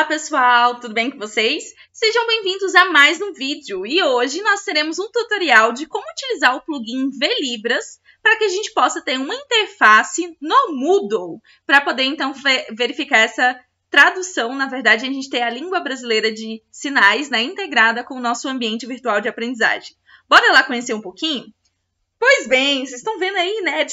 Olá pessoal, tudo bem com vocês? Sejam bem-vindos a mais um vídeo e hoje nós teremos um tutorial de como utilizar o plugin VLibras para que a gente possa ter uma interface no Moodle para poder então verificar essa tradução, na verdade a gente tem a língua brasileira de sinais né, integrada com o nosso ambiente virtual de aprendizagem. Bora lá conhecer um pouquinho? Pois bem, vocês estão vendo aí, né, né?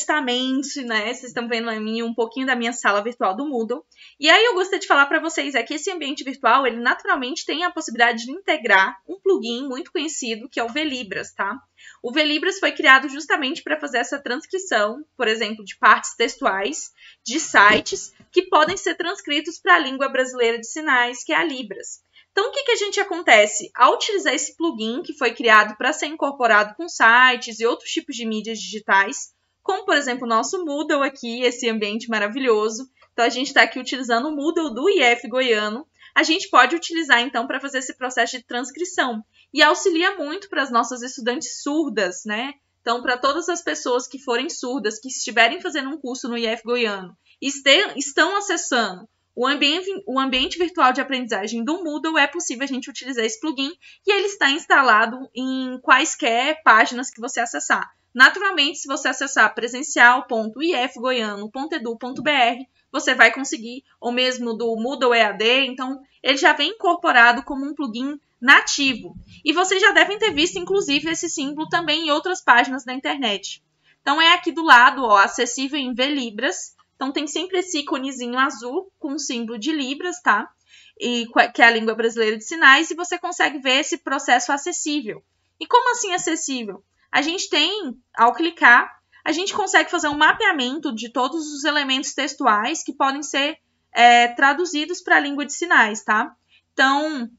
Vocês estão vendo a mim um pouquinho da minha sala virtual do Moodle. E aí eu gostaria de falar para vocês é que esse ambiente virtual, ele naturalmente tem a possibilidade de integrar um plugin muito conhecido, que é o VLibras, tá? O VLibras foi criado justamente para fazer essa transcrição, por exemplo, de partes textuais de sites que podem ser transcritos para a língua brasileira de sinais, que é a Libras. Então, o que, que a gente acontece? Ao utilizar esse plugin que foi criado para ser incorporado com sites e outros tipos de mídias digitais, como por exemplo o nosso Moodle aqui, esse ambiente maravilhoso. Então, a gente está aqui utilizando o Moodle do IF Goiano. A gente pode utilizar então para fazer esse processo de transcrição e auxilia muito para as nossas estudantes surdas, né? Então, para todas as pessoas que forem surdas, que estiverem fazendo um curso no IF Goiano, estão acessando o ambiente, o ambiente virtual de aprendizagem do Moodle é possível a gente utilizar esse plugin e ele está instalado em quaisquer páginas que você acessar. Naturalmente, se você acessar presencial.ifgoiano.edu.br, você vai conseguir, ou mesmo do Moodle EAD, então ele já vem incorporado como um plugin nativo. E vocês já devem ter visto, inclusive, esse símbolo também em outras páginas da internet. Então é aqui do lado, ó, acessível em libras. Então tem sempre esse iconezinho azul com o símbolo de Libras, tá? E que é a língua brasileira de sinais, e você consegue ver esse processo acessível. E como assim acessível? A gente tem, ao clicar, a gente consegue fazer um mapeamento de todos os elementos textuais que podem ser é, traduzidos para a língua de sinais, tá? Então,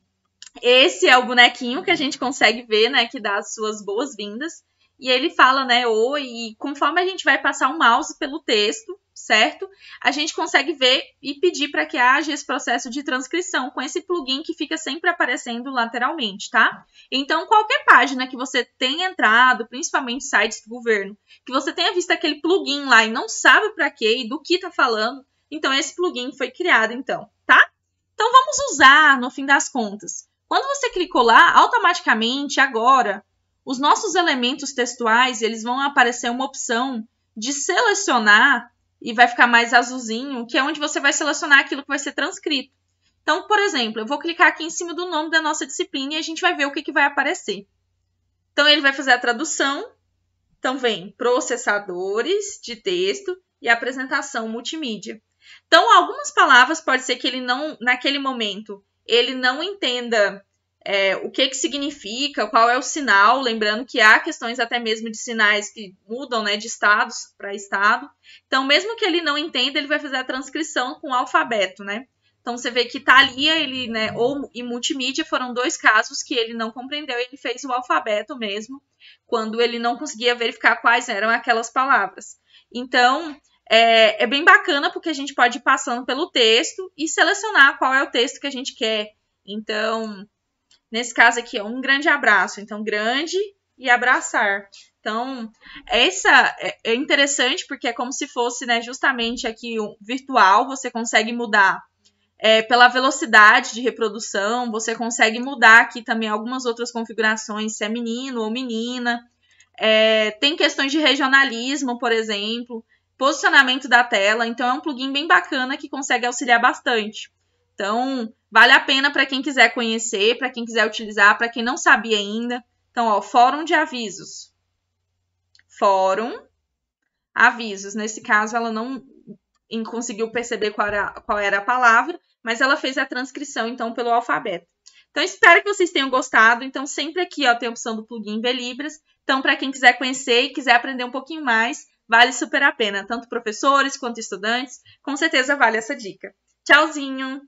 esse é o bonequinho que a gente consegue ver, né, que dá as suas boas-vindas. E ele fala, né, oi, e conforme a gente vai passar o mouse pelo texto, certo? A gente consegue ver e pedir para que haja esse processo de transcrição com esse plugin que fica sempre aparecendo lateralmente, tá? Então, qualquer página que você tenha entrado, principalmente sites do governo, que você tenha visto aquele plugin lá e não sabe para quê e do que está falando, então esse plugin foi criado, então, tá? Então, vamos usar no fim das contas. Quando você clicou lá, automaticamente, agora, os nossos elementos textuais, eles vão aparecer uma opção de selecionar e vai ficar mais azulzinho, que é onde você vai selecionar aquilo que vai ser transcrito. Então, por exemplo, eu vou clicar aqui em cima do nome da nossa disciplina e a gente vai ver o que, que vai aparecer. Então, ele vai fazer a tradução. Então, vem processadores de texto e apresentação multimídia. Então, algumas palavras pode ser que ele não, naquele momento, ele não entenda é, o que, que significa, qual é o sinal, lembrando que há questões até mesmo de sinais que mudam né, de estado para estado. Então, mesmo que ele não entenda, ele vai fazer a transcrição com o alfabeto, né? Então você vê que Thalia, ele, né, ou e multimídia foram dois casos que ele não compreendeu, ele fez o alfabeto mesmo, quando ele não conseguia verificar quais eram aquelas palavras. Então, é, é bem bacana porque a gente pode ir passando pelo texto e selecionar qual é o texto que a gente quer. Então, Nesse caso aqui, é um grande abraço. Então, grande e abraçar. Então, essa é, é interessante porque é como se fosse né, justamente aqui o virtual, você consegue mudar é, pela velocidade de reprodução, você consegue mudar aqui também algumas outras configurações, se é menino ou menina. É, tem questões de regionalismo, por exemplo, posicionamento da tela. Então, é um plugin bem bacana que consegue auxiliar bastante. Então, vale a pena para quem quiser conhecer, para quem quiser utilizar, para quem não sabia ainda. Então, ó, fórum de avisos. Fórum, avisos. Nesse caso, ela não conseguiu perceber qual era, qual era a palavra, mas ela fez a transcrição, então, pelo alfabeto. Então, espero que vocês tenham gostado. Então, sempre aqui ó, tem a opção do plugin velibras. Então, para quem quiser conhecer e quiser aprender um pouquinho mais, vale super a pena. Tanto professores quanto estudantes, com certeza vale essa dica. Tchauzinho!